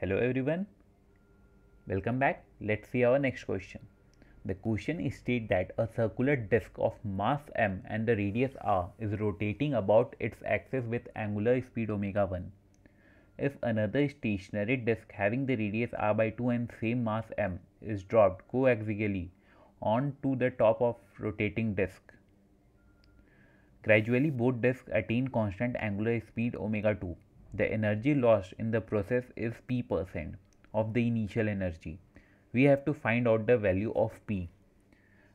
Hello everyone. Welcome back. Let's see our next question. The question is state that a circular disk of mass m and the radius r is rotating about its axis with angular speed omega 1. If another stationary disk having the radius r by 2 and same mass m is dropped coaxially onto the top of rotating disk, gradually both disks attain constant angular speed omega 2 the energy lost in the process is p percent of the initial energy. We have to find out the value of p.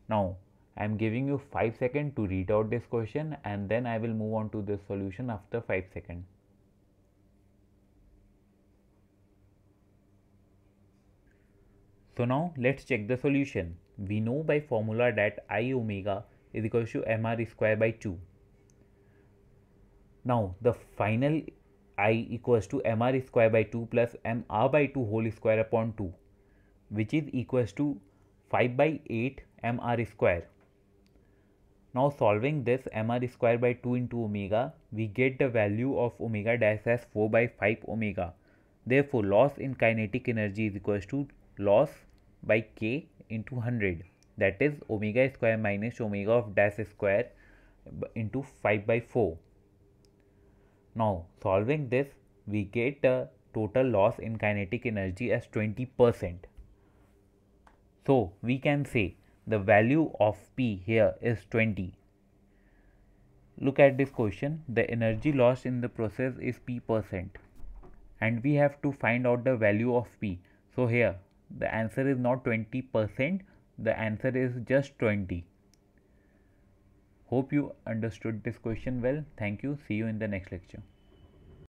Now, I am giving you 5 seconds to read out this question and then I will move on to the solution after 5 seconds. So now let's check the solution. We know by formula that I omega is equal to mr square by 2. Now the final i equals to mr square by 2 plus mr by 2 whole square upon 2 which is equals to 5 by 8 mr square. Now solving this mr square by 2 into omega we get the value of omega dash as 4 by 5 omega. Therefore loss in kinetic energy is equals to loss by k into 100 that is omega square minus omega of dash square into 5 by 4. Now solving this we get a total loss in kinetic energy as 20%. So we can say the value of P here is 20. Look at this question the energy lost in the process is P percent and we have to find out the value of P. So here the answer is not 20 percent the answer is just 20 Hope you understood this question well. Thank you. See you in the next lecture.